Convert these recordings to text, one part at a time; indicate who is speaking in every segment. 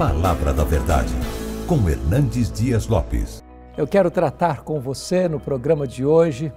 Speaker 1: Palavra da Verdade, com Hernandes Dias Lopes. Eu quero tratar com você no programa de hoje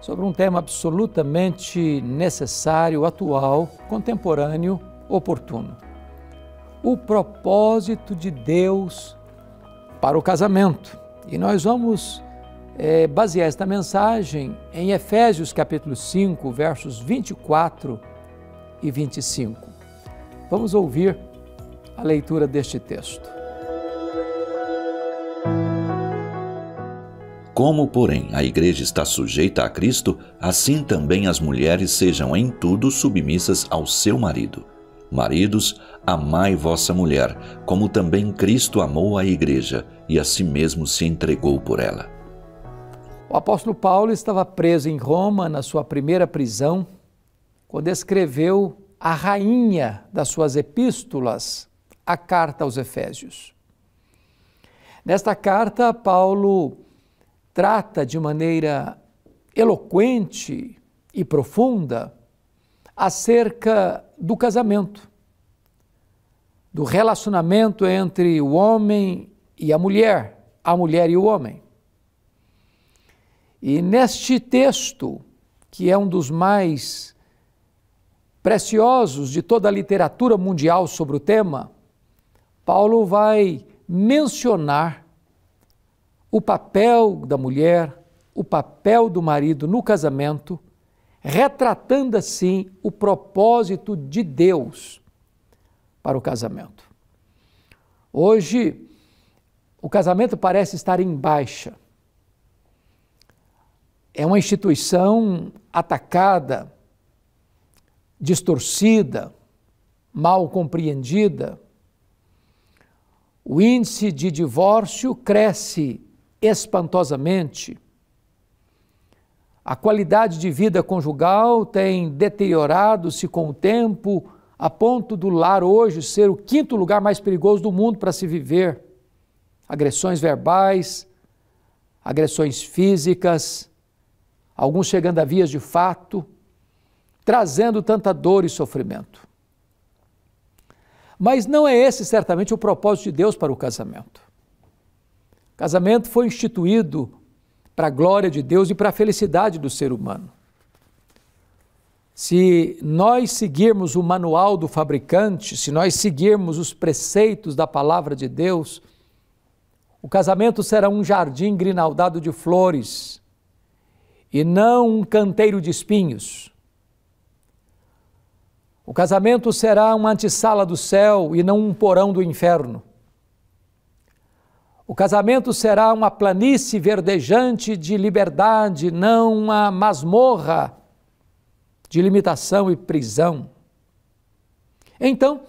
Speaker 1: sobre um tema absolutamente necessário, atual, contemporâneo, oportuno. O propósito de Deus para o casamento. E nós vamos é, basear esta mensagem em Efésios capítulo 5, versos 24 e 25. Vamos ouvir a leitura deste texto. Como, porém, a Igreja está sujeita a Cristo, assim também as mulheres sejam em tudo submissas ao seu marido. Maridos, amai vossa mulher, como também Cristo amou a Igreja e a si mesmo se entregou por ela. O apóstolo Paulo estava preso em Roma, na sua primeira prisão, quando escreveu a rainha das suas epístolas, a carta aos Efésios. Nesta carta, Paulo trata de maneira eloquente e profunda acerca do casamento, do relacionamento entre o homem e a mulher, a mulher e o homem. E neste texto, que é um dos mais preciosos de toda a literatura mundial sobre o tema, Paulo vai mencionar o papel da mulher, o papel do marido no casamento, retratando assim o propósito de Deus para o casamento. Hoje, o casamento parece estar em baixa. É uma instituição atacada, distorcida, mal compreendida, o índice de divórcio cresce espantosamente. A qualidade de vida conjugal tem deteriorado-se com o tempo, a ponto do lar hoje ser o quinto lugar mais perigoso do mundo para se viver. Agressões verbais, agressões físicas, alguns chegando a vias de fato, trazendo tanta dor e sofrimento. Mas não é esse certamente o propósito de Deus para o casamento. O casamento foi instituído para a glória de Deus e para a felicidade do ser humano. Se nós seguirmos o manual do fabricante, se nós seguirmos os preceitos da palavra de Deus, o casamento será um jardim grinaldado de flores e não um canteiro de espinhos. O casamento será uma antessala do céu e não um porão do inferno. O casamento será uma planície verdejante de liberdade, não uma masmorra de limitação e prisão. Então,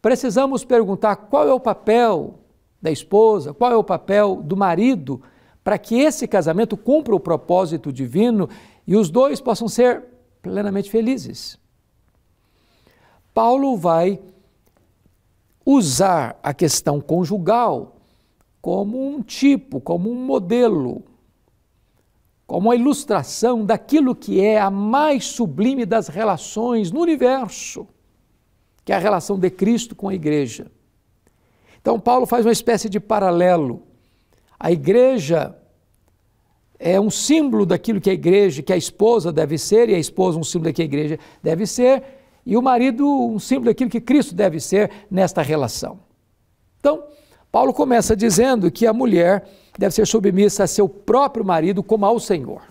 Speaker 1: precisamos perguntar qual é o papel da esposa, qual é o papel do marido para que esse casamento cumpra o propósito divino e os dois possam ser plenamente felizes. Paulo vai usar a questão conjugal como um tipo, como um modelo, como a ilustração daquilo que é a mais sublime das relações no universo, que é a relação de Cristo com a igreja. Então, Paulo faz uma espécie de paralelo. A igreja é um símbolo daquilo que a igreja, que a esposa deve ser, e a esposa um símbolo daquilo que a igreja deve ser, e o marido um símbolo daquilo que Cristo deve ser nesta relação. Então, Paulo começa dizendo que a mulher deve ser submissa a seu próprio marido como ao Senhor.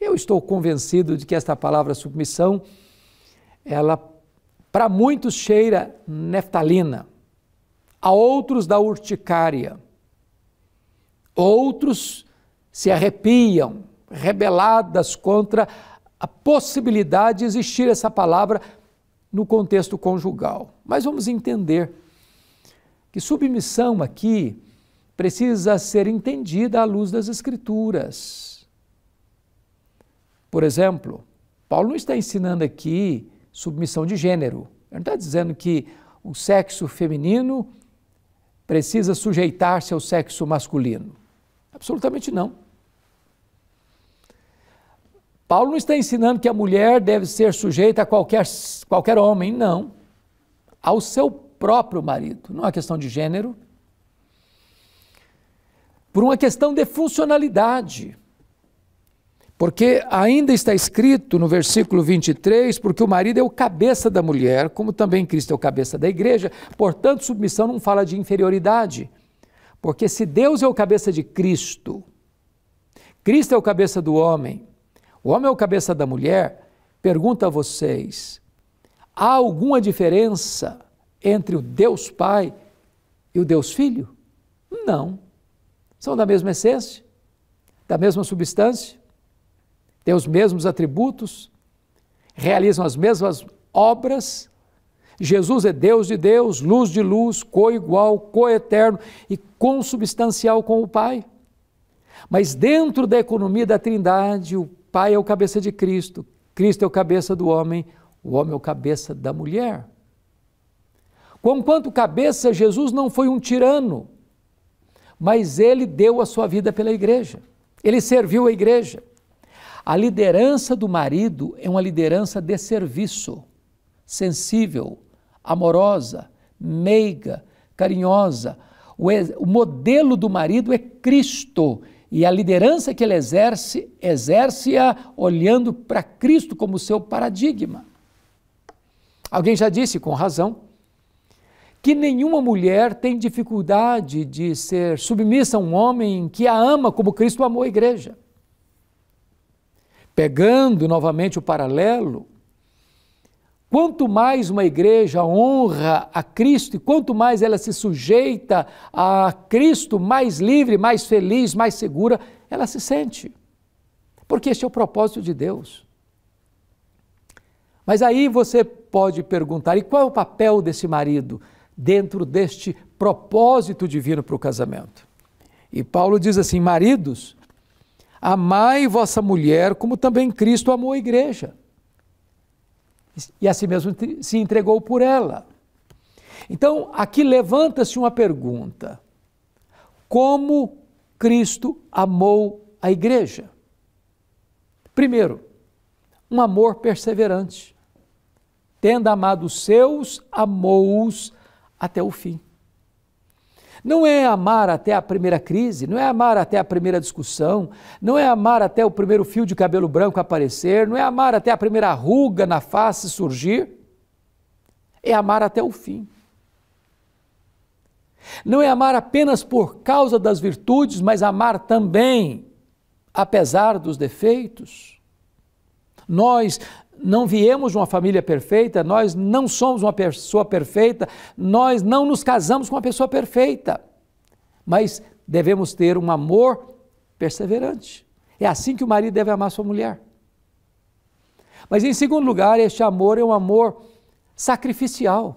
Speaker 1: Eu estou convencido de que esta palavra submissão, ela para muitos cheira neftalina, a outros da urticária, outros se arrepiam, rebeladas contra a possibilidade de existir essa palavra no contexto conjugal. Mas vamos entender que submissão aqui precisa ser entendida à luz das Escrituras. Por exemplo, Paulo não está ensinando aqui submissão de gênero. Ele não está dizendo que o sexo feminino precisa sujeitar-se ao sexo masculino. Absolutamente não. Paulo não está ensinando que a mulher deve ser sujeita a qualquer, qualquer homem, não. Ao seu próprio marido. Não é questão de gênero. Por uma questão de funcionalidade. Porque ainda está escrito no versículo 23, porque o marido é o cabeça da mulher, como também Cristo é o cabeça da igreja. Portanto, submissão não fala de inferioridade. Porque se Deus é o cabeça de Cristo, Cristo é o cabeça do homem, o homem é o cabeça da mulher. Pergunta a vocês: há alguma diferença entre o Deus Pai e o Deus Filho? Não. São da mesma essência, da mesma substância, têm os mesmos atributos, realizam as mesmas obras. Jesus é Deus de Deus, luz de luz, co-igual, co-eterno e consubstancial com o Pai. Mas dentro da economia da Trindade, o pai é o cabeça de Cristo, Cristo é o cabeça do homem, o homem é o cabeça da mulher. Conquanto cabeça, Jesus não foi um tirano, mas ele deu a sua vida pela igreja. Ele serviu a igreja. A liderança do marido é uma liderança de serviço, sensível, amorosa, meiga, carinhosa. O, modelo do marido é Cristo. E a liderança que ele exerce, exerce-a olhando para Cristo como seu paradigma. Alguém já disse, com razão, que nenhuma mulher tem dificuldade de ser submissa a um homem que a ama como Cristo amou a igreja. Pegando novamente o paralelo, Quanto mais uma igreja honra a Cristo e quanto mais ela se sujeita a Cristo, mais livre, mais feliz, mais segura ela se sente. Porque este é o propósito de Deus. Mas aí você pode perguntar: e qual é o papel desse marido dentro deste propósito divino para o casamento? E Paulo diz assim: maridos, amai vossa mulher como também Cristo amou a igreja e a si mesmo se entregou por ela. Então, aqui levanta-se uma pergunta: como Cristo amou a igreja? Primeiro, um amor perseverante. Tendo amado os seus, amou-os até o fim. Não é amar até a primeira crise, não é amar até a primeira discussão, não é amar até o primeiro fio de cabelo branco aparecer, não é amar até a primeira ruga na face surgir. É amar até o fim. Não é amar apenas por causa das virtudes, mas amar também apesar dos defeitos. Nós não viemos de uma família perfeita, nós não somos uma pessoa perfeita, nós não nos casamos com uma pessoa perfeita, mas devemos ter um amor perseverante. É assim que o marido deve amar sua mulher. Mas em segundo lugar, este amor é um amor sacrificial.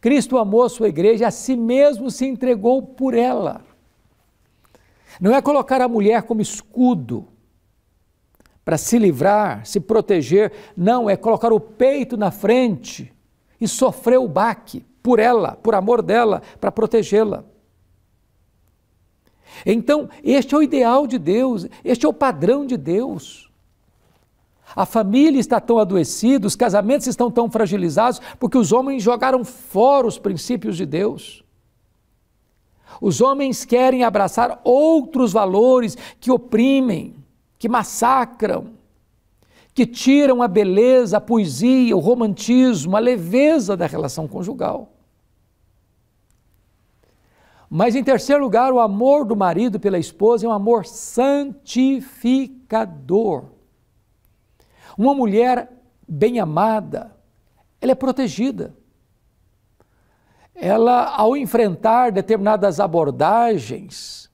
Speaker 1: Cristo amou a sua igreja, a si mesmo se entregou por ela. Não é colocar a mulher como escudo, para se livrar, se proteger, não, é colocar o peito na frente e sofrer o baque por ela, por amor dela, para protegê-la. Então, este é o ideal de Deus, este é o padrão de Deus. A família está tão adoecida, os casamentos estão tão fragilizados, porque os homens jogaram fora os princípios de Deus. Os homens querem abraçar outros valores que oprimem, que massacram, que tiram a beleza, a poesia, o romantismo, a leveza da relação conjugal. Mas, em terceiro lugar, o amor do marido pela esposa é um amor santificador. Uma mulher bem amada, ela é protegida. Ela, ao enfrentar determinadas abordagens,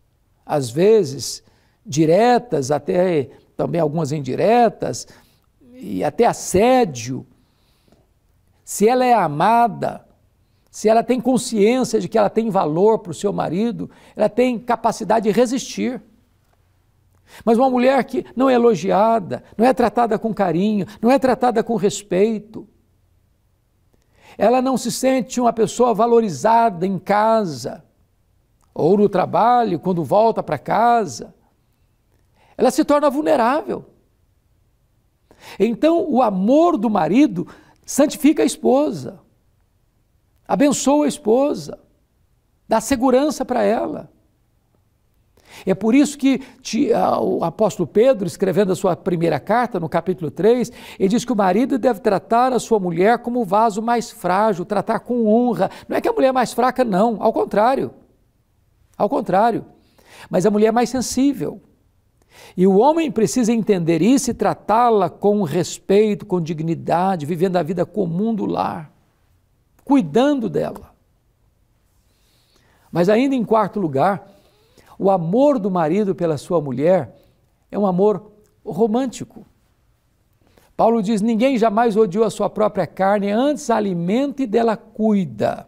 Speaker 1: às vezes diretas, até também algumas indiretas, e até assédio, se ela é amada, se ela tem consciência de que ela tem valor para o seu marido, ela tem capacidade de resistir. Mas uma mulher que não é elogiada, não é tratada com carinho, não é tratada com respeito, ela não se sente uma pessoa valorizada em casa ou no trabalho, quando volta para casa, ela se torna vulnerável. Então, o amor do marido santifica a esposa, abençoa a esposa, dá segurança para ela. É por isso que o apóstolo Pedro, escrevendo a sua primeira carta, no capítulo 3, ele diz que o marido deve tratar a sua mulher como o vaso mais frágil, tratar com honra. Não é que a mulher é mais fraca, não, ao contrário. Ao contrário. Mas a mulher é mais sensível. E o homem precisa entender isso e tratá-la com respeito, com dignidade, vivendo a vida comum do lar, cuidando dela. Mas, ainda em quarto lugar, o amor do marido pela sua mulher é um amor romântico. Paulo diz: Ninguém jamais odiou a sua própria carne, antes alimenta e dela cuida,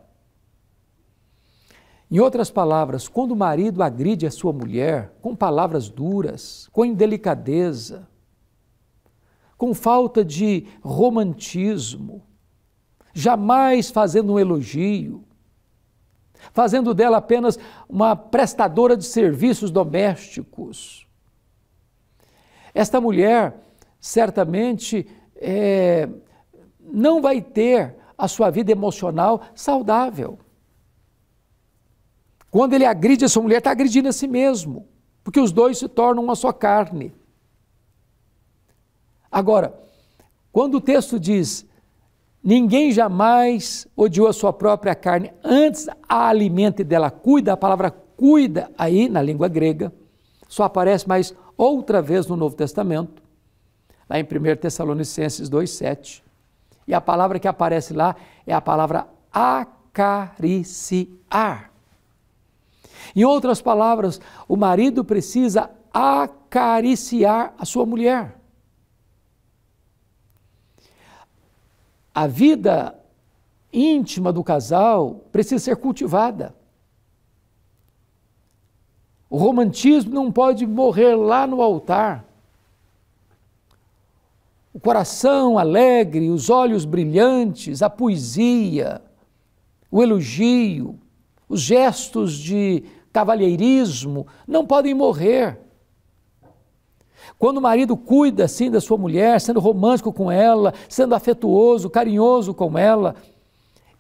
Speaker 1: em outras palavras, quando o marido agride a sua mulher com palavras duras, com indelicadeza, com falta de romantismo, jamais fazendo um elogio, fazendo dela apenas uma prestadora de serviços domésticos. Esta mulher certamente é, não vai ter a sua vida emocional saudável. Quando ele agride a sua mulher, está agredindo a si mesmo, porque os dois se tornam uma só carne. Agora, quando o texto diz: Ninguém jamais odiou a sua própria carne, antes a alimente dela, cuida, a palavra cuida aí na língua grega, só aparece mais outra vez no Novo Testamento, lá em 1 Tessalonicenses 2,7. E a palavra que aparece lá é a palavra acariciar. Em outras palavras, o marido precisa acariciar a sua mulher. A vida íntima do casal precisa ser cultivada. O romantismo não pode morrer lá no altar. O coração alegre, os olhos brilhantes, a poesia, o elogio, os gestos de cavalheirismo, não podem morrer. Quando o marido cuida assim da sua mulher, sendo romântico com ela, sendo afetuoso, carinhoso com ela,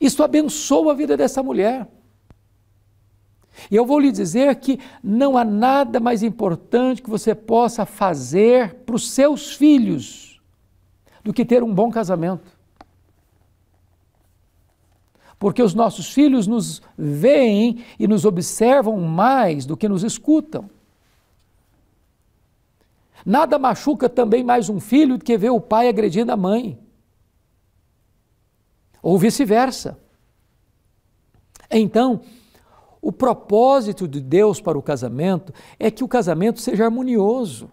Speaker 1: isso abençoa a vida dessa mulher. E eu vou lhe dizer que não há nada mais importante que você possa fazer para os seus filhos do que ter um bom casamento porque os nossos filhos nos veem e nos observam mais do que nos escutam. Nada machuca também mais um filho do que ver o pai agredindo a mãe. Ou vice-versa. Então, o propósito de Deus para o casamento é que o casamento seja harmonioso.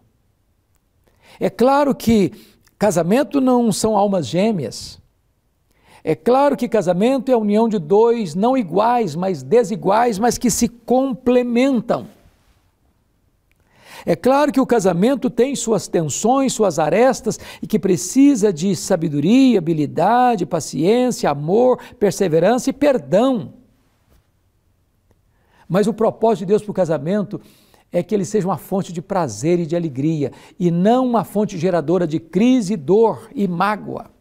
Speaker 1: É claro que casamento não são almas gêmeas. É claro que casamento é a união de dois não iguais, mas desiguais, mas que se complementam. É claro que o casamento tem suas tensões, suas arestas e que precisa de sabedoria, habilidade, paciência, amor, perseverança e perdão. Mas o propósito de Deus para o casamento é que ele seja uma fonte de prazer e de alegria e não uma fonte geradora de crise, dor e mágoa.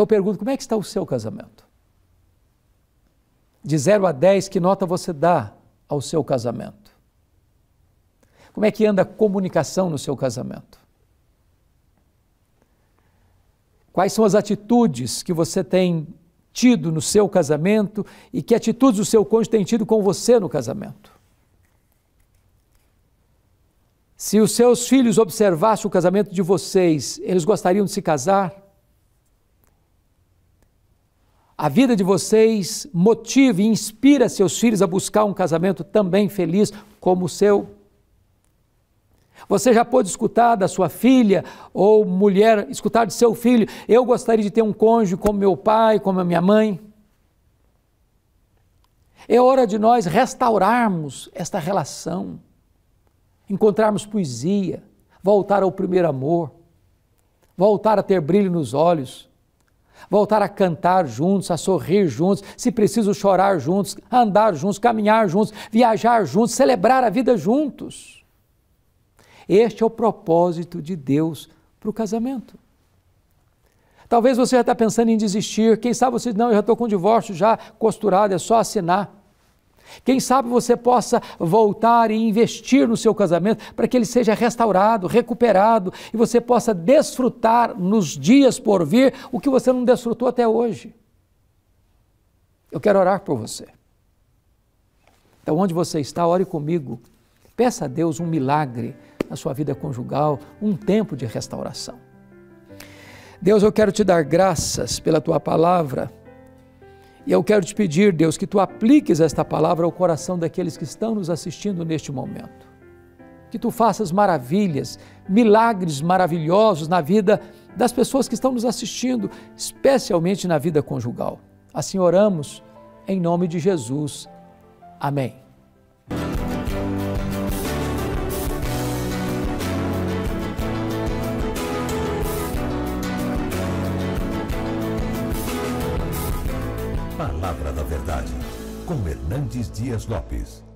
Speaker 1: Eu pergunto: como é que está o seu casamento? De 0 a 10, que nota você dá ao seu casamento? Como é que anda a comunicação no seu casamento? Quais são as atitudes que você tem tido no seu casamento e que atitudes o seu cônjuge tem tido com você no casamento? Se os seus filhos observassem o casamento de vocês, eles gostariam de se casar? a vida de vocês motive e inspira seus filhos a buscar um casamento também feliz como o seu. Você já pôde escutar da sua filha ou mulher, escutar de seu filho, eu gostaria de ter um cônjuge como meu pai, como a minha mãe. É hora de nós restaurarmos esta relação, encontrarmos poesia, voltar ao primeiro amor, voltar a ter brilho nos olhos voltar a cantar juntos, a sorrir juntos, se preciso chorar juntos, andar juntos, caminhar juntos, viajar juntos, celebrar a vida juntos. Este é o propósito de Deus para o casamento. Talvez você já está pensando em desistir, quem sabe você diz, não, eu já estou com o divórcio já costurado, é só assinar. Quem sabe você possa voltar e investir no seu casamento para que ele seja restaurado, recuperado e você possa desfrutar nos dias por vir o que você não desfrutou até hoje. Eu quero orar por você. Então, onde você está, ore comigo. Peça a Deus um milagre na sua vida conjugal, um tempo de restauração. Deus, eu quero te dar graças pela tua palavra e eu quero te pedir, Deus, que tu apliques esta palavra ao coração daqueles que estão nos assistindo neste momento. Que tu faças maravilhas, milagres maravilhosos na vida das pessoas que estão nos assistindo, especialmente na vida conjugal. Assim oramos, em nome de Jesus. Amém. Ulisses Dias Lopes.